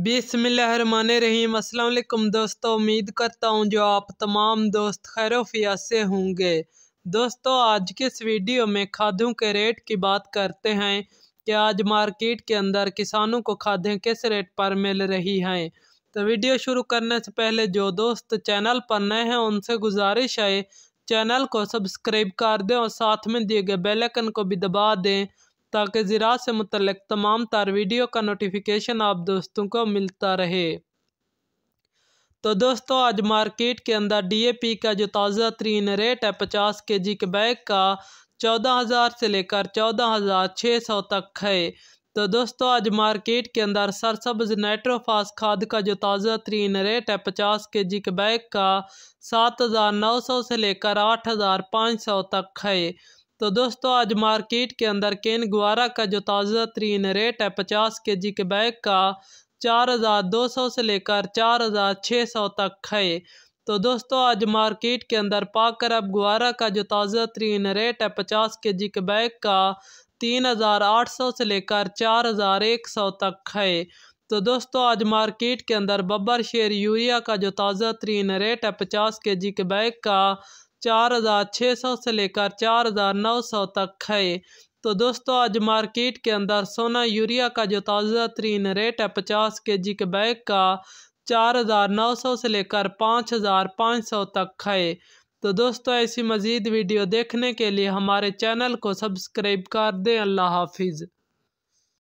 बिसमान रहीम असलम दोस्तों उम्मीद करता हूँ जो आप तमाम दोस्त खैरोफिया से होंगे दोस्तों आज के इस वीडियो में खादों के रेट की बात करते हैं कि आज मार्केट के अंदर किसानों को खादें किस रेट पर मिल रही हैं तो वीडियो शुरू करने से पहले जो दोस्त चैनल पर नए हैं उनसे गुजारिश है चैनल को सब्सक्राइब कर दें और साथ में दिए गए बेलकन को भी दबा दें ताकि ज़रात से मुतलक तमाम तार वीडियो का नोटिफिकेशन आप दोस्तों को मिलता रहे तो दोस्तों आज मार्केट के अंदर पी का जो ताज़ा तरीन रेट है पचास के जी के बैग का चौदह हज़ार से लेकर चौदह हज़ार छः सौ तक है तो दोस्तों आज मार्केट के अंदर सरसब्ज नाइट्रोफास खाद का जो ताज़ा तरीन रेट है पचास के जी के बैग का सात हज़ार नौ सौ से लेकर आठ हज़ार पाँच सौ तक है तो दोस्तों आज मार्केट के अंदर केन गुआरा का जो ताज़ा तरीन रेट है पचास के जी के बैग का चार हज़ार दो सौ से लेकर चार हज़ार छः सौ तक है तो दोस्तों आज मार्केट के अंदर पाकर अब गुआरा का जो ताज़ा तरीन रेट है पचास के जी के बैग का तीन हज़ार आठ सौ से लेकर चार हज़ार एक सौ तक है तो दोस्तों आज मार्केट के अंदर बब्बर शेर यूरिया का जो ताज़ा तरीन रेट है पचास के जी के बैग का चार हज़ार छः सौ से लेकर चार हज़ार नौ सौ तक है तो दोस्तों आज मार्केट के अंदर सोना यूरिया का जो ताज़ा तरीन रेट है पचास के जी के बैग का चार हज़ार नौ सौ से लेकर पाँच हज़ार पाँच सौ तक है तो दोस्तों ऐसी मज़ीद वीडियो देखने के लिए हमारे चैनल को सब्सक्राइब कर दें अल्लाह हाफिज़